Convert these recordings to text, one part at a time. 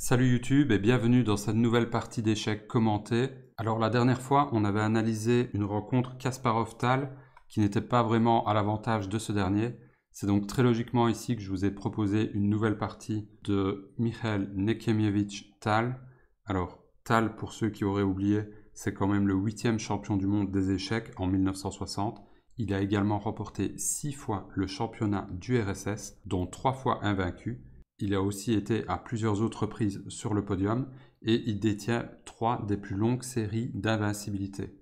Salut YouTube et bienvenue dans cette nouvelle partie d'échecs commentés. Alors la dernière fois, on avait analysé une rencontre Kasparov-Tal qui n'était pas vraiment à l'avantage de ce dernier. C'est donc très logiquement ici que je vous ai proposé une nouvelle partie de Mikhail Nekemievich Tal. Alors Tal, pour ceux qui auraient oublié, c'est quand même le huitième champion du monde des échecs en 1960. Il a également remporté six fois le championnat du RSS, dont trois fois invaincu. Il a aussi été à plusieurs autres reprises sur le podium et il détient trois des plus longues séries d'invincibilité.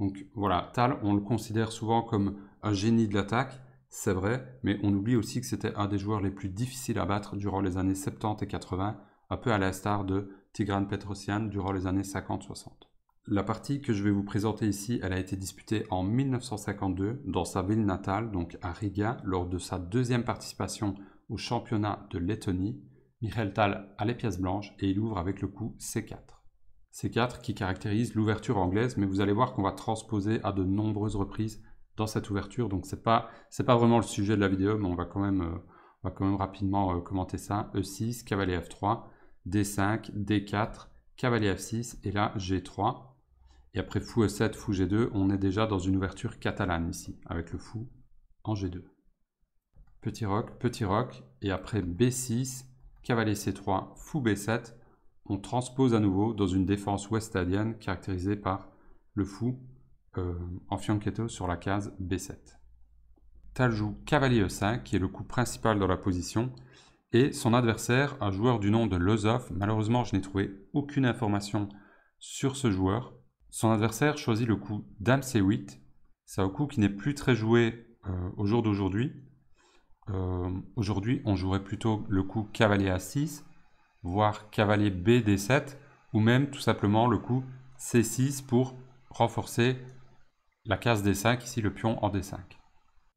Donc voilà, Tal, on le considère souvent comme un génie de l'attaque, c'est vrai, mais on oublie aussi que c'était un des joueurs les plus difficiles à battre durant les années 70 et 80, un peu à l'instar de Tigran Petrosian durant les années 50-60. La partie que je vais vous présenter ici, elle a été disputée en 1952 dans sa ville natale, donc à Riga, lors de sa deuxième participation au championnat de Lettonie. Tal a les pièces blanches et il ouvre avec le coup C4. C4 qui caractérise l'ouverture anglaise, mais vous allez voir qu'on va transposer à de nombreuses reprises dans cette ouverture. Donc c'est pas pas vraiment le sujet de la vidéo, mais on va quand même euh, va quand même rapidement euh, commenter ça. E6, cavalier F3, D5, D4, cavalier F6 et là G3. Et après fou E7, fou G2, on est déjà dans une ouverture catalane ici avec le fou en G2 petit roc, petit roc, et après B6, cavalier C3, fou B7, on transpose à nouveau dans une défense west caractérisée par le fou euh, en fianchetto sur la case B7. Tal joue cavalier E5, qui est le coup principal dans la position, et son adversaire, un joueur du nom de Lozov, malheureusement je n'ai trouvé aucune information sur ce joueur, son adversaire choisit le coup Dame C8, c'est un coup qui n'est plus très joué euh, au jour d'aujourd'hui, euh, aujourd'hui, on jouerait plutôt le coup cavalier A6, voire cavalier bd 7 ou même tout simplement le coup C6 pour renforcer la case D5, ici le pion en D5.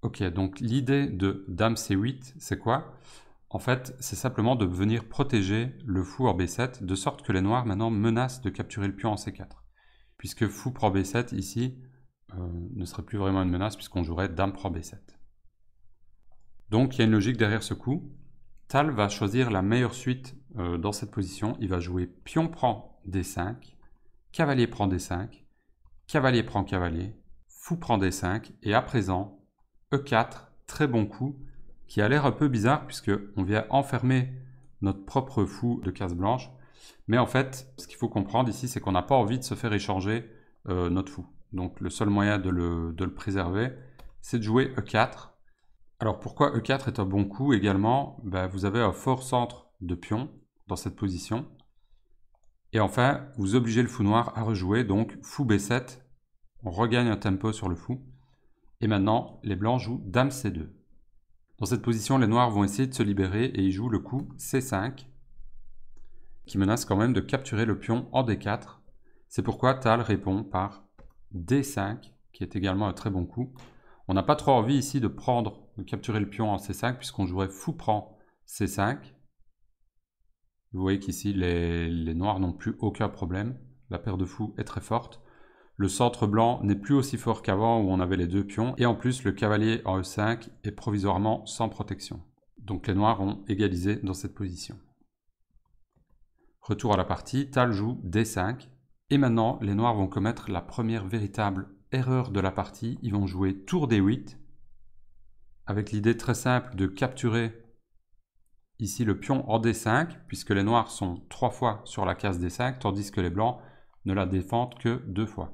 Ok, donc l'idée de Dame C8, c'est quoi En fait, c'est simplement de venir protéger le fou en B7, de sorte que les noirs maintenant menacent de capturer le pion en C4. Puisque fou prend B7 ici euh, ne serait plus vraiment une menace, puisqu'on jouerait Dame prend B7. Donc il y a une logique derrière ce coup. Tal va choisir la meilleure suite euh, dans cette position. Il va jouer pion prend d5, cavalier prend d5, cavalier prend cavalier, fou prend d5 et à présent e4, très bon coup qui a l'air un peu bizarre puisqu'on vient enfermer notre propre fou de case blanche. Mais en fait, ce qu'il faut comprendre ici, c'est qu'on n'a pas envie de se faire échanger euh, notre fou. Donc le seul moyen de le préserver, c'est de jouer E4 alors pourquoi E4 est un bon coup également bah, Vous avez un fort centre de pion dans cette position. Et enfin, vous obligez le fou noir à rejouer, donc fou B7, on regagne un tempo sur le fou. Et maintenant, les blancs jouent dame C2. Dans cette position, les noirs vont essayer de se libérer et ils jouent le coup C5, qui menace quand même de capturer le pion en D4. C'est pourquoi Tal répond par D5, qui est également un très bon coup. On n'a pas trop envie ici de prendre, de capturer le pion en C5, puisqu'on jouerait fou prend C5. Vous voyez qu'ici, les, noirs n'ont plus aucun problème. La paire de fous est très forte. Le centre blanc n'est plus aussi fort qu'avant où on avait les deux pions. Et en plus, le cavalier en E5 est provisoirement sans protection. Donc les noirs ont égalisé dans cette position. Retour à la partie, Tal joue D5. Et maintenant, les noirs vont commettre la première véritable erreur de la partie, ils vont jouer tour d 8 avec l'idée très simple de capturer ici le pion en D5 puisque les noirs sont trois fois sur la case D5 tandis que les blancs ne la défendent que deux fois.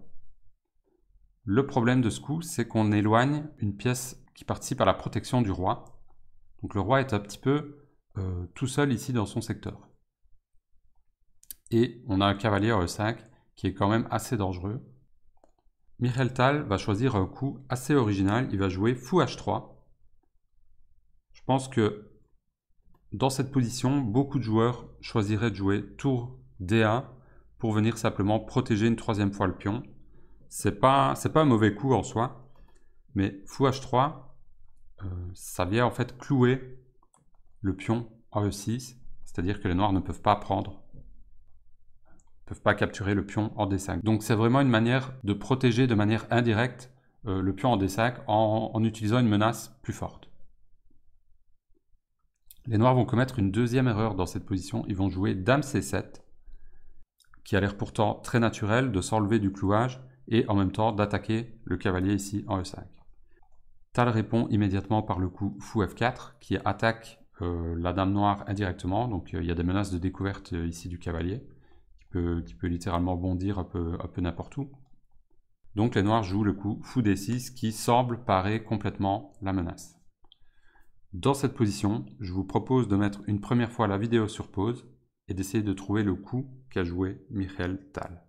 Le problème de ce coup, c'est qu'on éloigne une pièce qui participe à la protection du roi. Donc le roi est un petit peu euh, tout seul ici dans son secteur. Et on a un cavalier E5 qui est quand même assez dangereux. Michel Tal va choisir un coup assez original. Il va jouer fou h3. Je pense que dans cette position, beaucoup de joueurs choisiraient de jouer tour D1 pour venir simplement protéger une troisième fois le pion. C'est pas, pas un mauvais coup en soi, mais fou h3, euh, ça vient en fait clouer le pion en e6, c'est-à-dire que les noirs ne peuvent pas prendre peuvent pas capturer le pion en D5. Donc c'est vraiment une manière de protéger de manière indirecte euh, le pion en D5 en, utilisant une menace plus forte. Les noirs vont commettre une deuxième erreur dans cette position. Ils vont jouer Dame C7, qui a l'air pourtant très naturel de s'enlever du clouage et en même temps d'attaquer le cavalier ici en E5. Tal répond immédiatement par le coup Fou F4, qui attaque euh, la dame noire indirectement, donc euh, il y a des menaces de découverte ici du cavalier qui peut littéralement bondir un peu, peu n'importe où. Donc les noirs jouent le coup fou d6 qui semble parer complètement la menace. Dans cette position, je vous propose de mettre une première fois la vidéo sur pause et d'essayer de trouver le coup qu'a joué Michael Tal.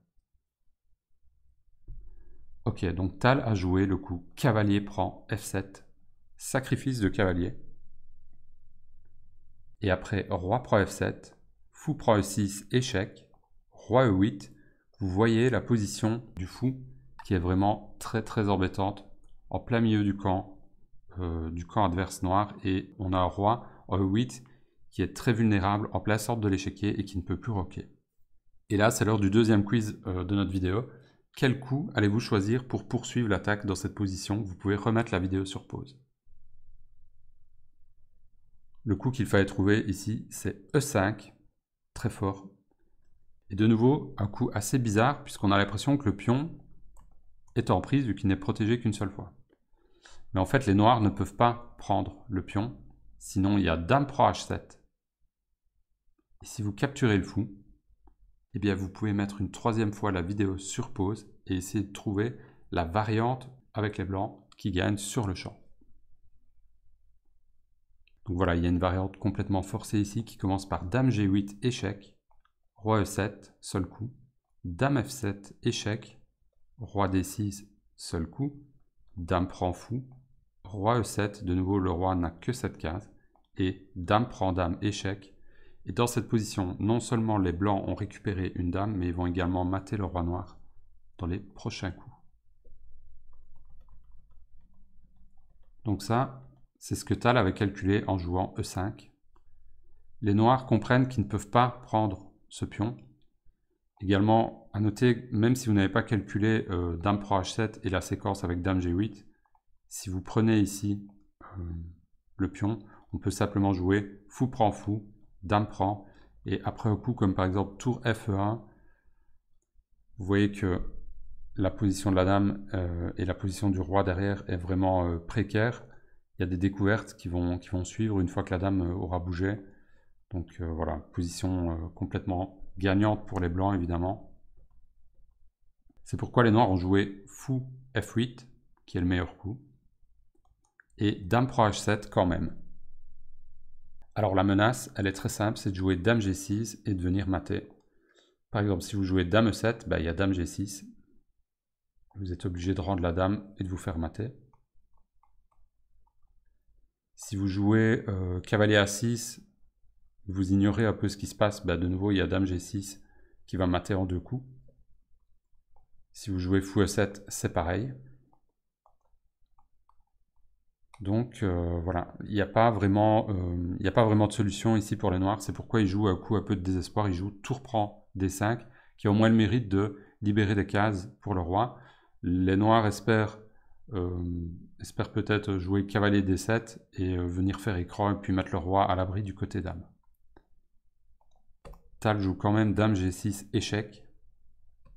Ok, donc Tal a joué le coup cavalier prend f7, sacrifice de cavalier. Et après roi prend f7, fou prend e6, échec, roi e8, vous voyez la position du fou qui est vraiment très très embêtante en plein milieu du camp, euh, du camp adverse noir. Et on a un roi e8 qui est très vulnérable en plein sorte de l'échiquier et qui ne peut plus roquer. Et là, c'est l'heure du deuxième quiz euh, de notre vidéo. Quel coup allez-vous choisir pour poursuivre l'attaque dans cette position Vous pouvez remettre la vidéo sur pause. Le coup qu'il fallait trouver ici, c'est E5, très fort, et de nouveau, un coup assez bizarre, puisqu'on a l'impression que le pion est en prise, vu qu'il n'est protégé qu'une seule fois. Mais en fait, les noirs ne peuvent pas prendre le pion, sinon il y a dame pro h7. Et si vous capturez le fou, eh bien vous pouvez mettre une troisième fois la vidéo sur pause et essayer de trouver la variante avec les blancs qui gagne sur le champ. Donc voilà, il y a une variante complètement forcée ici qui commence par dame g8 échec Roi E7, seul coup. Dame F7, échec. Roi D6, seul coup. Dame prend fou. Roi E7, de nouveau le roi n'a que cette case. Et dame prend dame, échec. Et dans cette position, non seulement les blancs ont récupéré une dame, mais ils vont également mater le roi noir dans les prochains coups. Donc ça, c'est ce que Tal avait calculé en jouant E5. Les noirs comprennent qu'ils ne peuvent pas prendre ce pion. Également, à noter, même si vous n'avez pas calculé euh, Dame Pro H7 et la séquence avec Dame G8, si vous prenez ici euh, le pion, on peut simplement jouer fou prend fou, Dame prend, et après un coup, comme par exemple Tour f 1 vous voyez que la position de la Dame euh, et la position du Roi derrière est vraiment précaire. Il y a des découvertes qui vont, qui vont suivre une fois que la Dame aura bougé. Donc euh, voilà, position euh, complètement gagnante pour les blancs évidemment. C'est pourquoi les noirs ont joué fou F8, qui est le meilleur coup, et dame pro H7 quand même. Alors la menace, elle est très simple, c'est de jouer dame G6 et de venir mater. Par exemple, si vous jouez dame 7 bah, il y a dame G6. Vous êtes obligé de rendre la dame et de vous faire mater. Si vous jouez euh, cavalier A6, vous ignorez un peu ce qui se passe, bah, de nouveau, il y a Dame G6 qui va mater en deux coups. Si vous jouez fou E7, c'est pareil. Donc euh, voilà, il n'y a, pas vraiment, euh, a pas vraiment de solution ici pour les noirs. C'est pourquoi ils jouent à coup un peu de désespoir. Ils jouent Tour prend D5, qui a au moins le mérite de libérer des cases pour le roi. Les noirs espèrent, euh, espèrent peut-être jouer cavalier D7 et venir faire écran et puis mettre le roi à l'abri du côté dame. Tal joue quand même Dame G6 échec.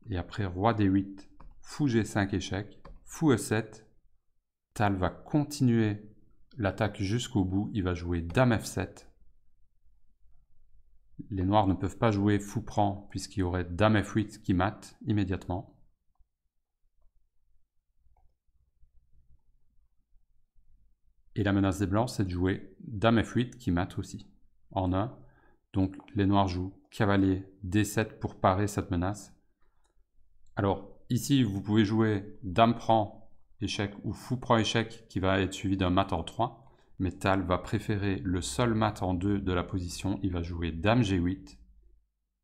Et après Roi D8, Fou G5 échec, Fou E7. Tal va continuer l'attaque jusqu'au bout. Il va jouer Dame F7. Les noirs ne peuvent pas jouer Fou prend puisqu'il y aurait Dame F8 qui mate immédiatement. Et la menace des blancs, c'est de jouer Dame F8 qui mate aussi en 1. Donc les noirs jouent cavalier D7 pour parer cette menace. Alors ici, vous pouvez jouer dame prend échec ou fou prend échec qui va être suivi d'un mat en 3. Mais Tal va préférer le seul mat en 2 de la position. Il va jouer dame G8.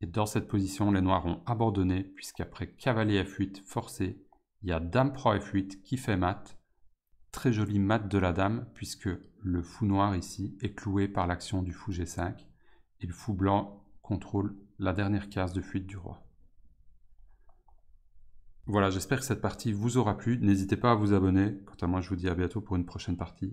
Et dans cette position, les noirs ont abandonné puisqu'après cavalier F8 forcé, il y a dame prend F8 qui fait mat. Très joli mat de la dame puisque le fou noir ici est cloué par l'action du fou G5 et le fou blanc contrôle la dernière case de fuite du roi. Voilà, j'espère que cette partie vous aura plu. N'hésitez pas à vous abonner. Quant à moi, je vous dis à bientôt pour une prochaine partie.